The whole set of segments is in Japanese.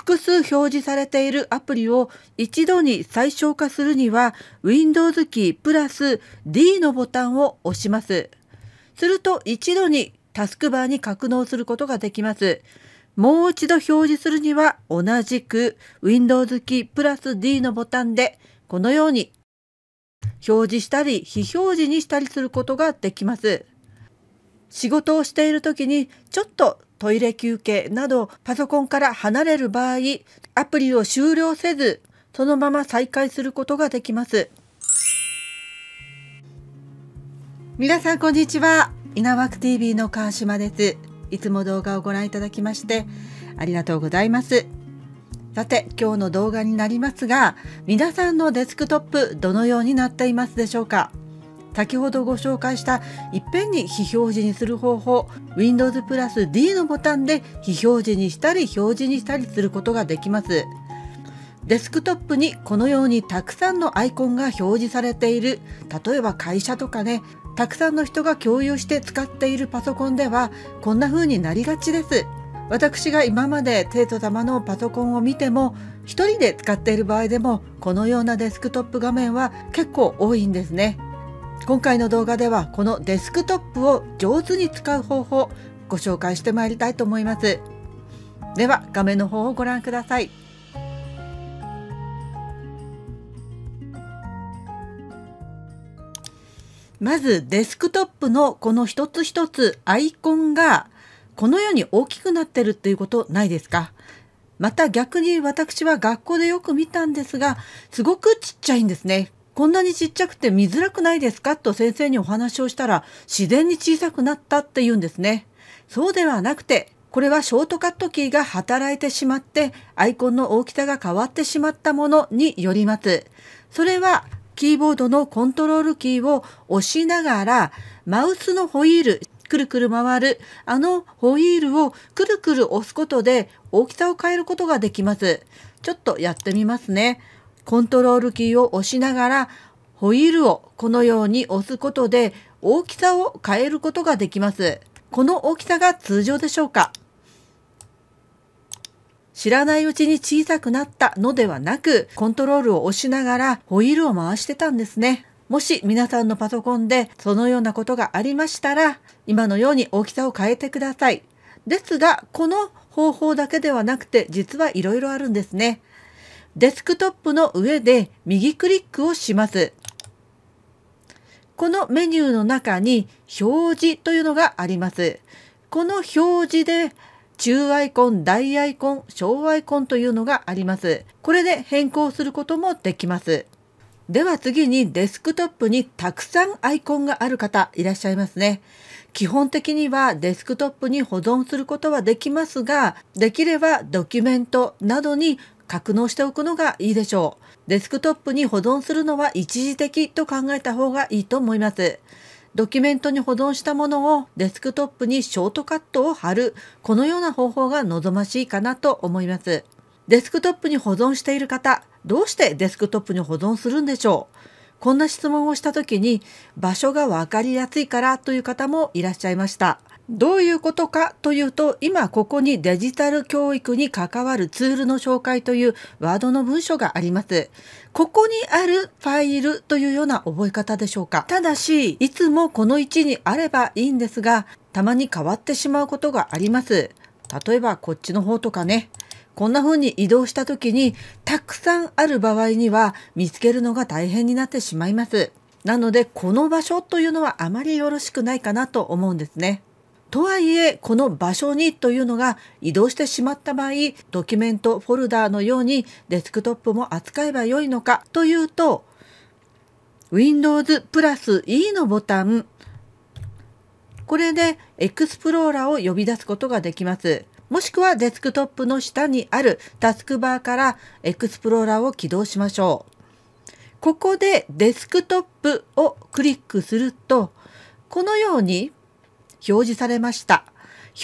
複数表示されているアプリを一度に最小化するには Windows キープラス D のボタンを押します。すると一度にタスクバーに格納することができます。もう一度表示するには同じく Windows キープラス D のボタンでこのように表示したり非表示にしたりすることができます。仕事をしている時にちょっとトイレ休憩などパソコンから離れる場合、アプリを終了せず、そのまま再開することができます。皆さんこんにちは。イナワク TV の川島です。いつも動画をご覧いただきましてありがとうございます。さて今日の動画になりますが皆さんのデスクトップどのようになっていますでしょうか先ほどご紹介したいっぺんに非表示にする方法 Windows プラス D のボタンで非表示にしたり表示にしたりすることができます。デスクトップにこのようにたくさんのアイコンが表示されている例えば会社とかねたくさんの人が共有して使っているパソコンではこんな風になりがちです。私が今まで生徒様のパソコンを見ても1人で使っている場合でもこのようなデスクトップ画面は結構多いんですね今回の動画ではこのデスクトップを上手に使う方法ご紹介してまいりたいと思いますでは画面の方をご覧くださいまずデスクトップのこの一つ一つアイコンがこのように大きくなってるっていうことないですかまた逆に私は学校でよく見たんですがすごくちっちゃいんですねこんなにちっちゃくて見づらくないですかと先生にお話をしたら自然に小さくなったって言うんですね。そうではなくて、これはショートカットキーが働いてしまってアイコンの大きさが変わってしまったものによります。それはキーボードのコントロールキーを押しながらマウスのホイール、くるくる回るあのホイールをくるくる押すことで大きさを変えることができます。ちょっとやってみますね。コントロールキーを押しながらホイールをこのように押すことで大きさを変えることができます。この大きさが通常でしょうか知らないうちに小さくなったのではなく、コントロールを押しながらホイールを回してたんですね。もし皆さんのパソコンでそのようなことがありましたら、今のように大きさを変えてください。ですが、この方法だけではなくて、実はいろいろあるんですね。デスクトップの上で右クリックをします。このメニューの中に表示というのがあります。この表示で中アイコン、大アイコン、小アイコンというのがあります。これで変更することもできます。では次にデスクトップにたくさんアイコンがある方いらっしゃいますね。基本的にはデスクトップに保存することはできますが、できればドキュメントなどに格納しておくのがいいでしょう。デスクトップに保存するのは一時的と考えた方がいいと思います。ドキュメントに保存したものをデスクトップにショートカットを貼る、このような方法が望ましいかなと思います。デスクトップに保存している方、どうしてデスクトップに保存するんでしょうこんな質問をした時に場所が分かりやすいからという方もいらっしゃいました。どういうことかというと今ここにデジタル教育に関わるツールの紹介というワードの文章があります。ここにあるファイルというような覚え方でしょうか。ただしいつもこの位置にあればいいんですがたまに変わってしまうことがあります。例えばこっちの方とかね。こんな風に移動した時にたくさんある場合には見つけるのが大変になってしまいます。なのでこの場所というのはあまりよろしくないかなと思うんですね。とはいえこの場所にというのが移動してしまった場合ドキュメントフォルダーのようにデスクトップも扱えば良いのかというと Windows プラス E のボタンこれでエクスプローラを呼び出すことができます。もしくはデスクトップの下にあるタスクバーからエクスプローラを起動しましょう。ここでデスクトップをクリックするとこのように表示されました。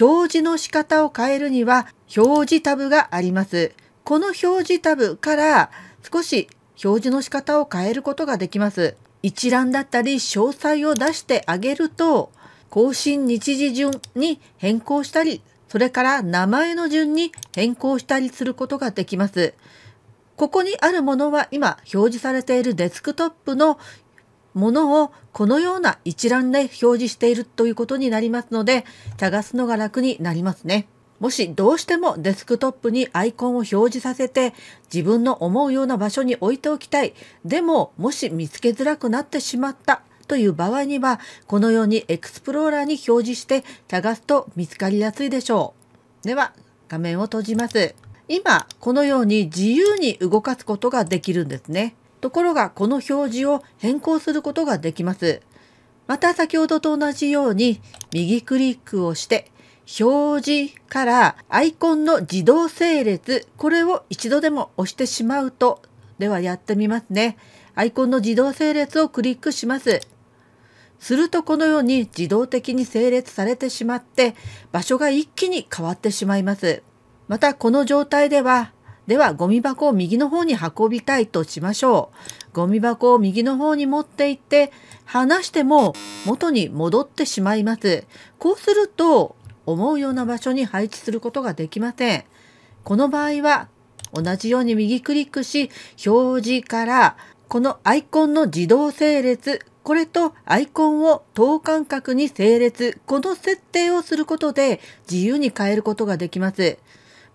表示の仕方を変えるには表示タブがあります。この表示タブから少し表示の仕方を変えることができます。一覧だったり詳細を出してあげると更新日時順に変更したりそれから名前の順に変更したりすることができます。ここにあるものは今表示されているデスクトップのものをこのような一覧で表示しているということになりますので探すのが楽になりますね。もしどうしてもデスクトップにアイコンを表示させて自分の思うような場所に置いておきたい。でももし見つけづらくなってしまったという場合にはこのようにエクスプローラーに表示して探すと見つかりやすいでしょう。では画面を閉じます。今このように自由に動かすことができるんですね。ところがこの表示を変更することができます。また先ほどと同じように右クリックをして表示からアイコンの自動整列これを一度でも押してしまうとではやってみますねアイコンの自動整列をクリックしますするとこのように自動的に整列されてしまって場所が一気に変わってしまいますまたこの状態ではではゴミ箱を右の方に運びたいとしましょう。ゴミ箱を右の方に持って行って離しても元に戻ってしまいます。こうすると思うような場所に配置することができません。この場合は同じように右クリックし表示からこのアイコンの自動整列これとアイコンを等間隔に整列この設定をすることで自由に変えることができます。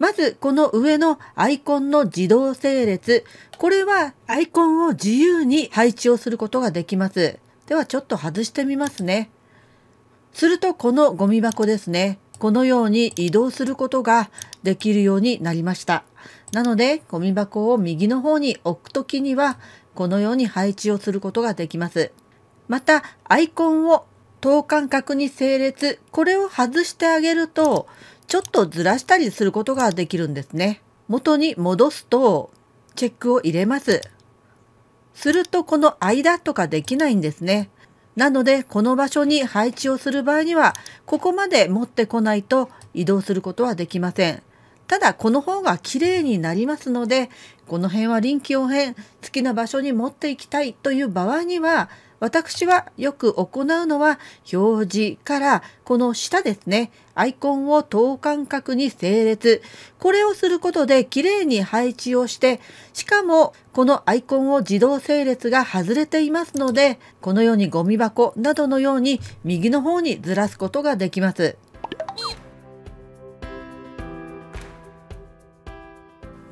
まずこの上のアイコンの自動整列。これはアイコンを自由に配置をすることができます。ではちょっと外してみますね。するとこのゴミ箱ですね。このように移動することができるようになりました。なのでゴミ箱を右の方に置くときにはこのように配置をすることができます。またアイコンを等間隔に整列これを外してあげるとちょっとずらしたりすることができるんですね。元に戻すとチェックを入れます。するとこの間とかできないんですね。なのでこの場所に配置をする場合にはここまで持ってこないと移動することはできません。ただこの方が綺麗になりますのでこの辺は臨機応変好きな場所に持っていきたいという場合には私はよく行うのは表示からこの下ですねアイコンを等間隔に整列これをすることで綺麗に配置をしてしかもこのアイコンを自動整列が外れていますのでこのようにゴミ箱などのように右の方にずらすことができます。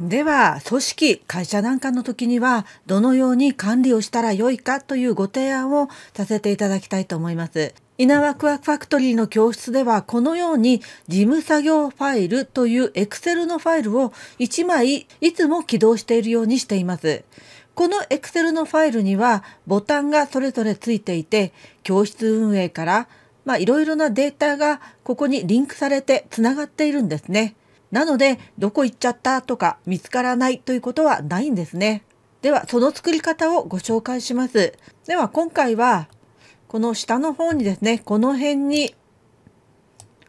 では、組織、会社なんかの時には、どのように管理をしたらよいかというご提案をさせていただきたいと思います。稲ワクワクファクトリーの教室では、このように事務作業ファイルという Excel のファイルを1枚いつも起動しているようにしています。この Excel のファイルにはボタンがそれぞれついていて、教室運営から、まあ、いろいろなデータがここにリンクされてつながっているんですね。なのでどこ行っちゃったとか見つからないということはないんですね。ではその作り方をご紹介します。では今回はこの下の方にですね、この辺に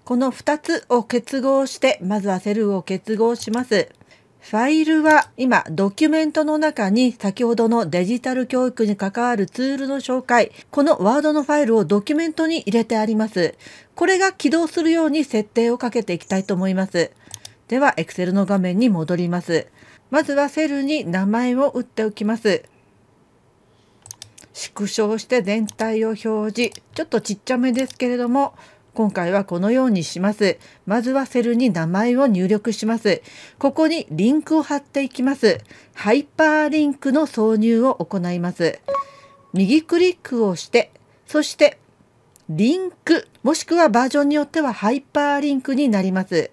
この2つを結合して、まずはセルを結合します。ファイルは今ドキュメントの中に先ほどのデジタル教育に関わるツールの紹介、このワードのファイルをドキュメントに入れてあります。これが起動するように設定をかけていきたいと思います。では Excel の画面に戻ります。まずはセルに名前を打っておきます。縮小して全体を表示。ちょっとちっちゃめですけれども、今回はこのようにします。まずはセルに名前を入力します。ここにリンクを貼っていきます。ハイパーリンクの挿入を行います。右クリックをして、そしてリンク、もしくはバージョンによってはハイパーリンクになります。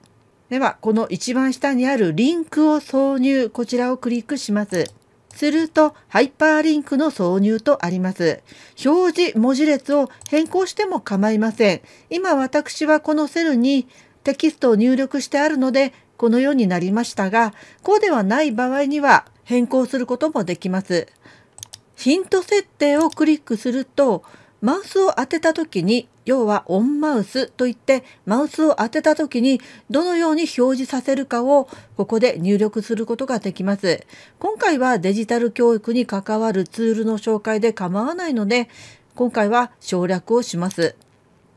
では、この一番下にあるリンクを挿入、こちらをクリックします。すると、ハイパーリンクの挿入とあります。表示文字列を変更しても構いません。今私はこのセルにテキストを入力してあるので、このようになりましたが、こうではない場合には変更することもできます。ヒント設定をクリックすると、マウスを当てた時に要はオンマウスといってマウスを当てた時にどのように表示させるかをここで入力することができます。今回はデジタル教育に関わるツールの紹介で構わないので今回は省略をします。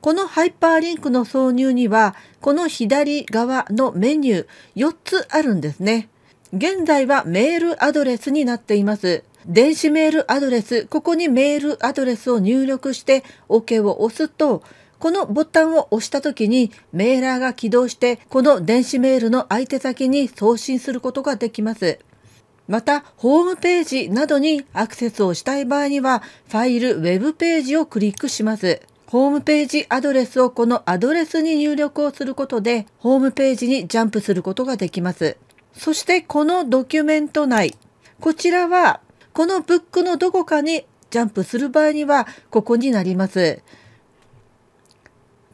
このハイパーリンクの挿入にはこの左側のメニュー4つあるんですね。現在はメールアドレスになっています。電子メールアドレス、ここにメールアドレスを入力して OK を押すと、このボタンを押した時にメーラーが起動して、この電子メールの相手先に送信することができます。また、ホームページなどにアクセスをしたい場合には、ファイル、ウェブページをクリックします。ホームページアドレスをこのアドレスに入力をすることで、ホームページにジャンプすることができます。そして、このドキュメント内、こちらはこのブックのどこかにジャンプする場合にはここになります。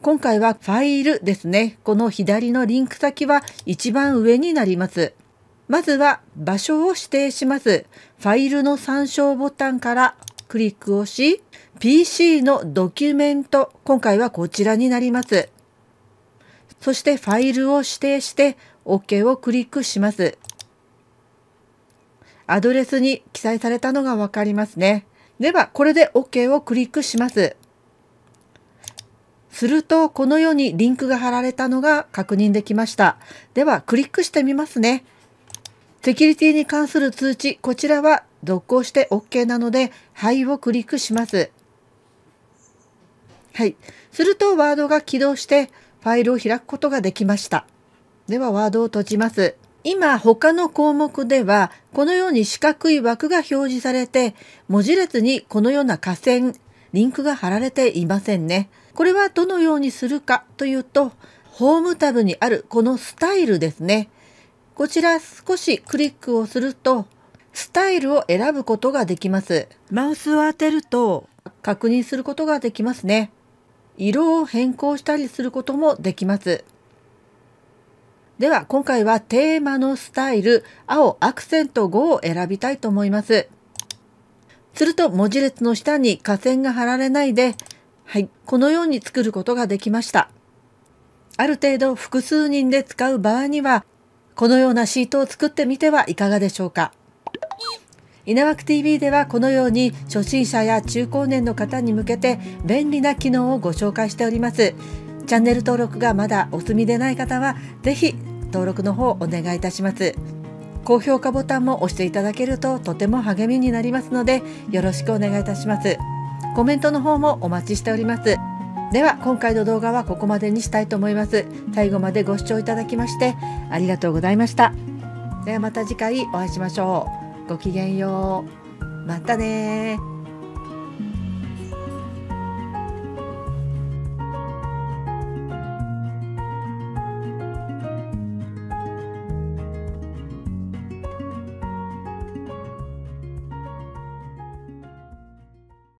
今回はファイルですね。この左のリンク先は一番上になります。まずは場所を指定します。ファイルの参照ボタンからクリックをし、PC のドキュメント、今回はこちらになります。そしてファイルを指定して OK をクリックします。アドレスに記載されたのがわかりますね。では、これで OK をクリックします。すると、このようにリンクが貼られたのが確認できました。では、クリックしてみますね。セキュリティに関する通知、こちらは続行して OK なので、はいをクリックします。はい。すると、ワードが起動して、ファイルを開くことができました。では、ワードを閉じます。今他の項目ではこのように四角い枠が表示されて文字列にこのような下線リンクが貼られていませんね。これはどのようにするかというとホームタブにあるこのスタイルですね。こちら少しクリックをするとスタイルを選ぶことができます。マウスを当てると確認することができますね。色を変更したりすることもできます。では今回はテーマのスタイル青アクセント5を選びたいと思います。すると文字列の下に下線が貼られないで、はい、このように作ることができました。ある程度複数人で使う場合には、このようなシートを作ってみてはいかがでしょうか。稲枠 TV ではこのように初心者や中高年の方に向けて便利な機能をご紹介しております。チャンネル登録がまだお済みでない方は、ぜひ登録の方お願いいたします高評価ボタンも押していただけるととても励みになりますのでよろしくお願いいたしますコメントの方もお待ちしておりますでは今回の動画はここまでにしたいと思います最後までご視聴いただきましてありがとうございましたではまた次回お会いしましょうごきげんようまたね